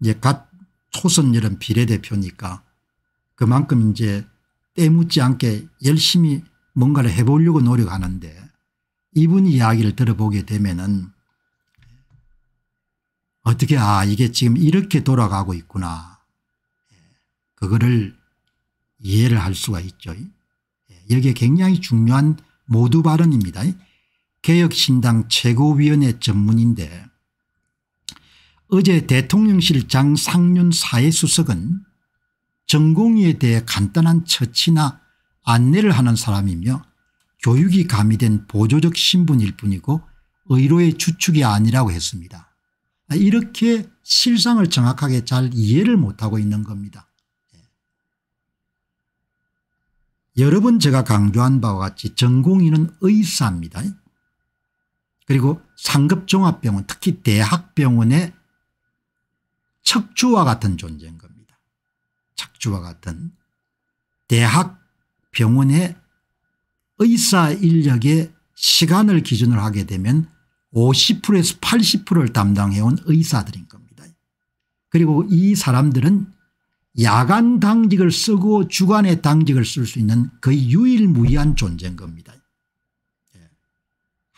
이제 갓 초선 이런 비례대표니까 그만큼 이제 때묻지 않게 열심히 뭔가를 해보려고 노력하는데 이분 이야기를 들어보게 되면은 어떻게 아 이게 지금 이렇게 돌아가고 있구나 그거를 이해를 할 수가 있죠. 여기에 굉장히 중요한 모두 발언입니다. 개혁신당 최고위원회 전문인데 어제 대통령실 장상륜 사회수석은 전공의에 대해 간단한 처치나 안내를 하는 사람이며 교육이 가미된 보조적 신분일 뿐이고 의료의 주축이 아니라고 했습니다. 이렇게 실상을 정확하게 잘 이해를 못하고 있는 겁니다. 예. 여러 번 제가 강조한 바와 같이 전공의는 의사입니다. 그리고 상급종합병원 특히 대학병원의 척추와 같은 존재인 겁니다. 척추와 같은 대학 병원의 의사 인력의 시간을 기준으로 하게 되면 50%에서 80%를 담당해온 의사들인 겁니다. 그리고 이 사람들은 야간 당직을 쓰고 주간에 당직을 쓸 수 있는 거의 유일무이한 존재인 겁니다.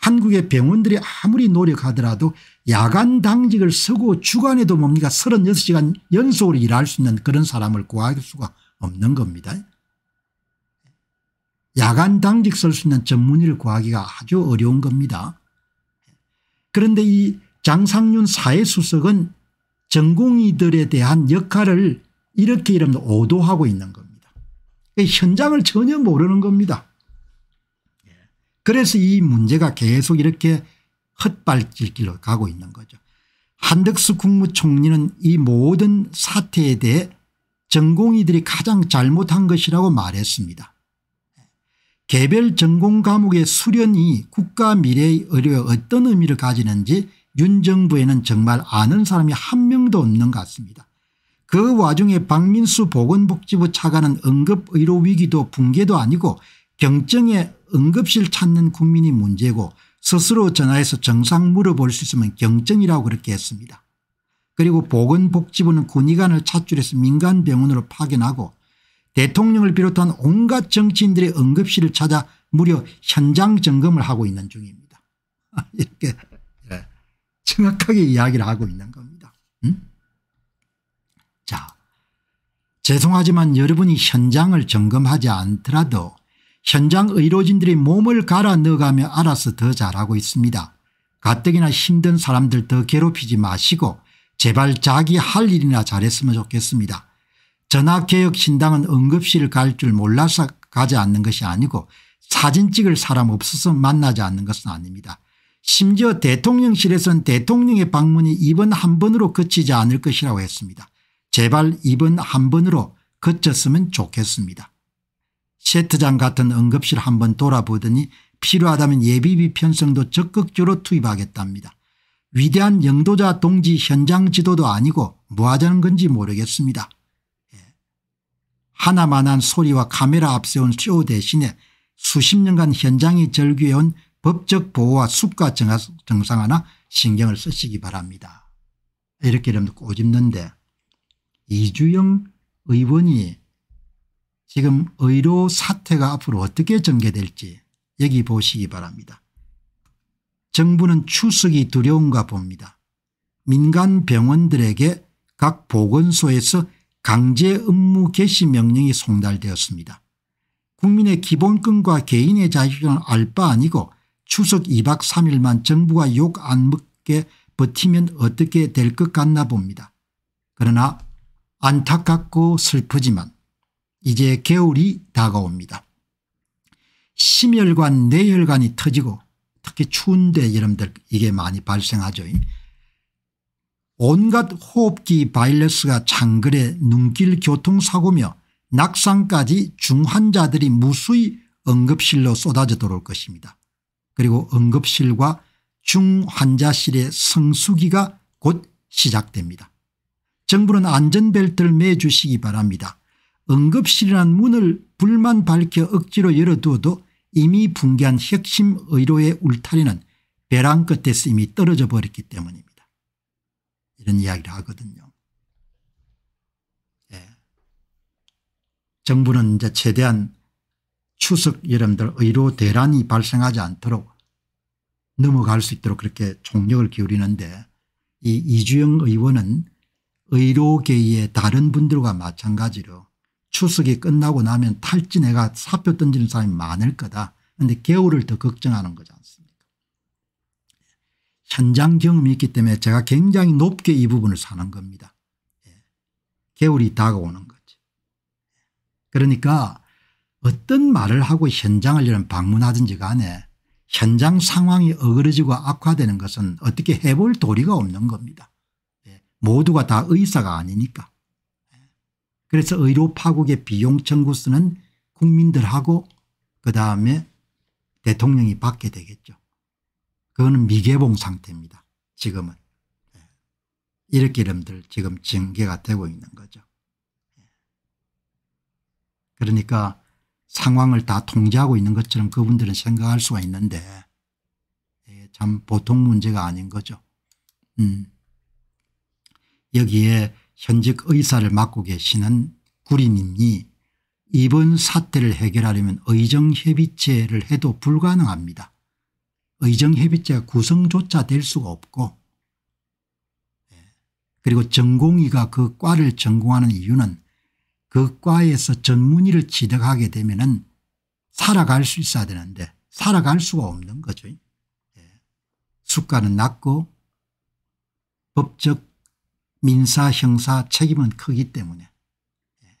한국의 병원들이 아무리 노력하더라도 야간 당직을 서고 주간에도 뭡니까 36시간 연속으로 일할 수 있는 그런 사람을 구할 수가 없는 겁니다. 야간 당직 쓸수 있는 전문의를 구하기가 아주 어려운 겁니다. 그런데 이 장상윤 사회수석은 전공의들에 대한 역할을 이렇게 이름 오도하고 있는 겁니다. 현장을 전혀 모르는 겁니다. 그래서 이 문제가 계속 이렇게 헛발질길로 가고 있는 거죠. 한덕수 국무총리는 이 모든 사태에 대해 전공의들이 가장 잘못한 것이라고 말했습니다. 개별 전공 과목의 수련이 국가 미래의 의료에 어떤 의미를 가지는지 윤 정부에는 정말 아는 사람이 한 명도 없는 것 같습니다. 그 와중에 박민수 보건복지부 차관은 응급의료 위기도 붕괴도 아니고 경증의 응급실 찾는 국민이 문제고 스스로 전화해서 정상 물어볼 수 있으면 경증이라고 그렇게 했습니다. 그리고 보건복지부는 군의관을 차출해서 민간병원으로 파견하고 대통령을 비롯한 온갖 정치인들의 응급실을 찾아 무려 현장 점검을 하고 있는 중입니다. 이렇게 예, 정확하게 이야기를 하고 있는 겁니다. 음? 자, 죄송하지만 여러분이 현장을 점검하지 않더라도 현장 의료진들이 몸을 갈아 넣어가며 알아서 더 잘하고 있습니다. 가뜩이나 힘든 사람들 더 괴롭히지 마시고 제발 자기 할 일이나 잘했으면 좋겠습니다. 전학개혁신당은 응급실 갈 줄 몰라서 가지 않는 것이 아니고 사진 찍을 사람 없어서 만나지 않는 것은 아닙니다. 심지어 대통령실에선 대통령의 방문이 이번 한 번으로 거치지 않을 것이라고 했습니다. 제발 이번 한 번으로 거쳤으면 좋겠습니다. 세트장 같은 응급실 한번 돌아보더니 필요하다면 예비비 편성도 적극적으로 투입하겠답니다. 위대한 영도자 동지 현장 지도도 아니고 뭐 하자는 건지 모르겠습니다. 예. 하나만한 소리와 카메라 앞세운 쇼 대신에 수십 년간 현장이 절규해온 법적 보호와 숲과 정상화나 신경을 쓰시기 바랍니다. 이렇게 이러면 꼬집는데 이주영 의원이 지금 의료 사태가 앞으로 어떻게 전개될지 여기 보시기 바랍니다. 정부는 추석이 두려운가 봅니다. 민간 병원들에게 각 보건소에서 강제 업무 개시 명령이 송달되었습니다. 국민의 기본권과 개인의 자유은 알바 아니고 추석 2박 3일만 정부가 욕 안 먹게 버티면 어떻게 될 것 같나 봅니다. 그러나 안타깝고 슬프지만 이제 겨울이 다가옵니다. 심혈관 뇌혈관이 터지고 특히 추운데 여러분들 이게 많이 발생하죠. 온갖 호흡기 바이러스가 창글에 눈길 교통사고며 낙상까지 중환자들이 무수히 응급실로 쏟아져 들어올 것입니다. 그리고 응급실과 중환자실의 성수기가 곧 시작됩니다. 정부는 안전벨트를 매주시기 바랍니다. 응급실이란 문을 불만 밝혀 억지로 열어두어도 이미 붕괴한 핵심 의료의 울타리는 배랑 끝에서 이미 떨어져 버렸기 때문입니다. 이런 이야기를 하거든요. 예. 정부는 이제 최대한 추석 여러분들 의료 대란이 발생하지 않도록 넘어갈 수 있도록 그렇게 총력을 기울이는데 이 이주영 의원은 의료계의 다른 분들과 마찬가지로 추석이 끝나고 나면 탈진해가 사표 던지는 사람이 많을 거다. 그런데 겨울을 더 걱정하는 거지 않습니까 현장 경험이 있기 때문에 제가 굉장히 높게 이 부분을 사는 겁니다. 예. 겨울이 다가오는 거지. 그러니까 어떤 말을 하고 현장을 이런 방문하든지 간에 현장 상황이 어그러지고 악화되는 것은 어떻게 해볼 도리가 없는 겁니다. 예. 모두가 다 의사가 아니니까. 그래서 의료 파국의 비용 청구수는 국민들하고 그다음에 대통령이 받게 되겠죠. 그거는 미개봉 상태입니다. 지금은. 예. 이렇게 이름들 지금 징계가 되고 있는 거죠. 예. 그러니까 상황을 다 통제하고 있는 것처럼 그분들은 생각할 수가 있는데 예, 참 보통 문제가 아닌 거죠. 음. 여기에 현직 의사를 맡고 계시는 구리님이 이번 사태를 해결하려면 의정협의체를 해도 불가능합니다. 의정협의체가 구성조차 될 수가 없고 예. 그리고 전공의가 그 과를 전공하는 이유는 그 과에서 전문의를 취득하게 되면 은 살아갈 수 있어야 되는데 살아갈 수가 없는 거죠. 예. 수가는 낮고 법적 민사 형사 책임은 크기 때문에 예.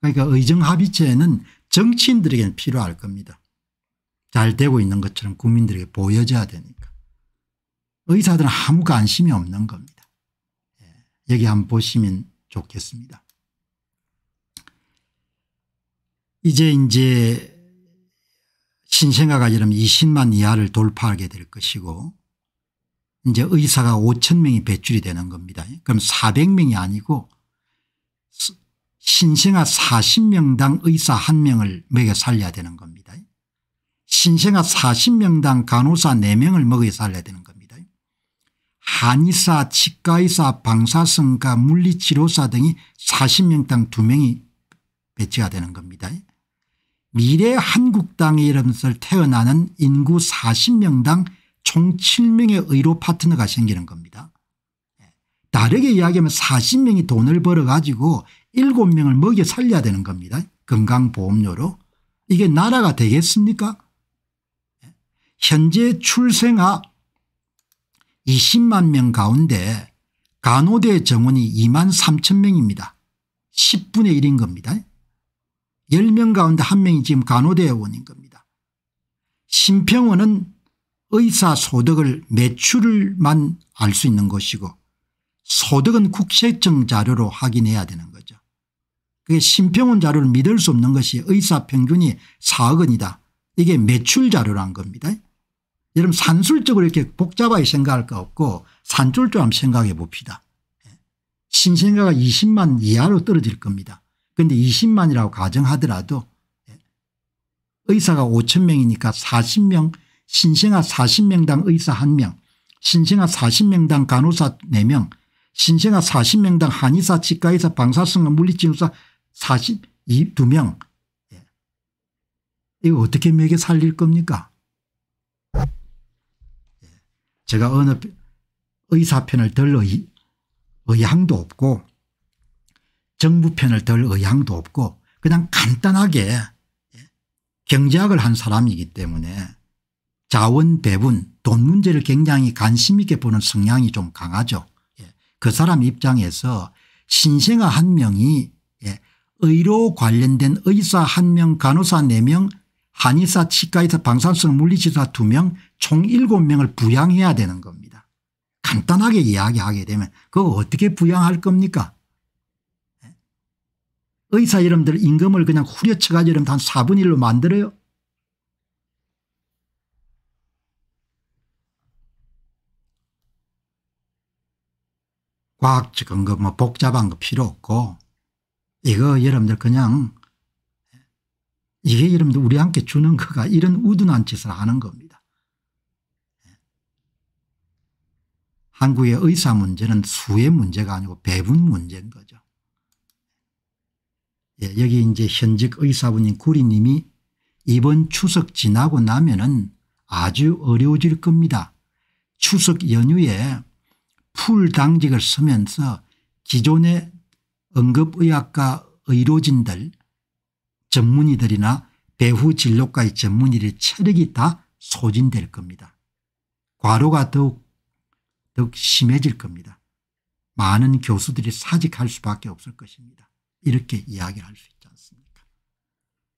그러니까 의정합의체는 정치인들에게는 필요할 겁니다. 잘 되고 있는 것처럼 국민들에게 보여져야 되니까. 의사들은 아무 관심이 없는 겁니다. 예. 여기 한번 보시면 좋겠습니다. 이제 이제 신생아가 이러면 20만 이하를 돌파하게 될 것이고 이제 의사가 5천 명이 배출이 되는 겁니다. 그럼 400명이 아니고 신생아 40명당 의사 1명을 먹여 살려야 되는 겁니다. 신생아 40명당 간호사 4명을 먹여 살려야 되는 겁니다. 한의사, 치과의사, 방사선과 물리치료사 등이 40명당 2명이 배치가 되는 겁니다. 미래 한국당이 이러면서 태어나는 인구 40명당 총 7명의 의료 파트너가 생기는 겁니다. 예. 다르게 이야기하면 40명이 돈을 벌어가지고 7명을 먹여 살려야 되는 겁니다. 건강보험료로. 이게 나라가 되겠습니까? 예. 현재 출생아 20만 명 가운데 간호대 정원이 2만 3천 명입니다. 10분의 1인 겁니다. 10명 가운데 1명이 지금 간호대원인 겁니다. 심평원은 의사 소득을 매출만알 수 있는 것이고 소득은 국세청 자료로 확인해야 되는 거죠. 그게 심평원 자료를 믿을 수 없는 것이 의사 평균이 4억 원이다. 이게 매출 자료란 겁니다. 여러분 산술적으로 이렇게 복잡하게 생각할 거 없고 산술적 한번 생각해 봅시다. 신생아가 20만 이하로 떨어질 겁니다. 그런데 20만이라고 가정하더라도 예, 의사가 5천 명이니까 40명 신생아 40명당 의사 1명, 신생아 40명당 간호사 4명, 신생아 40명당 한의사, 치과의사, 방사성과 물리치료사 42명. 예. 이거 어떻게 먹여 살릴 겁니까? 예. 제가 어느 의사편을 덜 의, 의향도 없고 정부편을 덜 의향도 없고 그냥 간단하게 예, 경제학을 한 사람이기 때문에 자원 배분 돈 문제를 굉장히 관심 있게 보는 성향이 좀 강하죠. 예. 그 사람 입장에서 신생아 한 명이 예, 의료 관련된 의사 한 명 간호사 네 명 한의사 치과의사 방사성 물리치사 두 명 총 일곱 명을 부양해야 되는 겁니다. 간단하게 이야기하게 되면 그거 어떻게 부양할 겁니까 예. 의사 여러분들 임금을 그냥 후려쳐가지고 여러분 한 4분의 1로 만들어요 과학적인 거뭐 그 복잡한 거 필요 없고 이거 여러분들 그냥 이게 여러분들 우리한테 주는 거가 이런 우둔한 짓을 하는 겁니다. 한국의 의사 문제는 수의 문제가 아니고 배분 문제인 거죠. 예, 여기 이제 현직 의사분인 구리님이 이번 추석 지나고 나면은 아주 어려워질 겁니다. 추석 연휴에 풀당직을 쓰면서 기존의 응급의학과 의료진들 전문의들이나 배후 진료과의 전문의들의 체력이 다 소진될 겁니다. 과로가 더욱, 더욱 심해질 겁니다. 많은 교수들이 사직할 수밖에 없을 것입니다. 이렇게 이야기할 를수 있지 않습니까?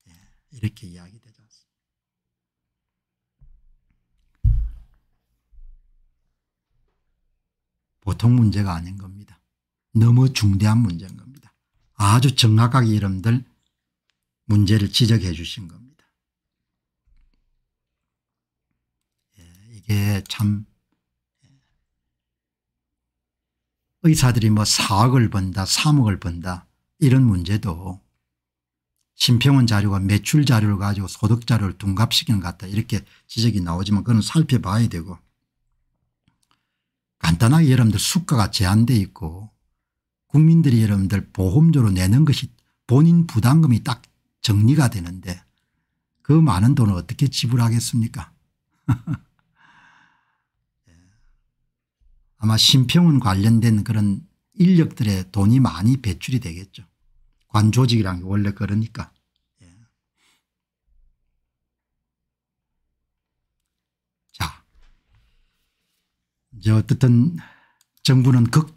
예, 이렇게 이야기되죠. 보통 문제가 아닌 겁니다. 너무 중대한 문제인 겁니다. 아주 정확하게 여러분들 문제를 지적해 주신 겁니다. 예, 이게 참 예, 의사들이 뭐 4억을 번다 3억을 번다 이런 문제도 심평원 자료가 매출 자료를 가지고 소득 자료를 둔갑시키는 것 같다 이렇게 지적이 나오지만 그건 살펴봐야 되고 간단하게 여러분들 수가가 제한돼 있고 국민들이 여러분들 보험료로 내는 것이 본인 부담금이 딱 정리가 되는데 그 많은 돈을 어떻게 지불하겠습니까 아마 심평은 관련된 그런 인력들의 돈이 많이 배출이 되겠죠. 관조직이란 원래 그러니까. 저 어쨌든 정부는 극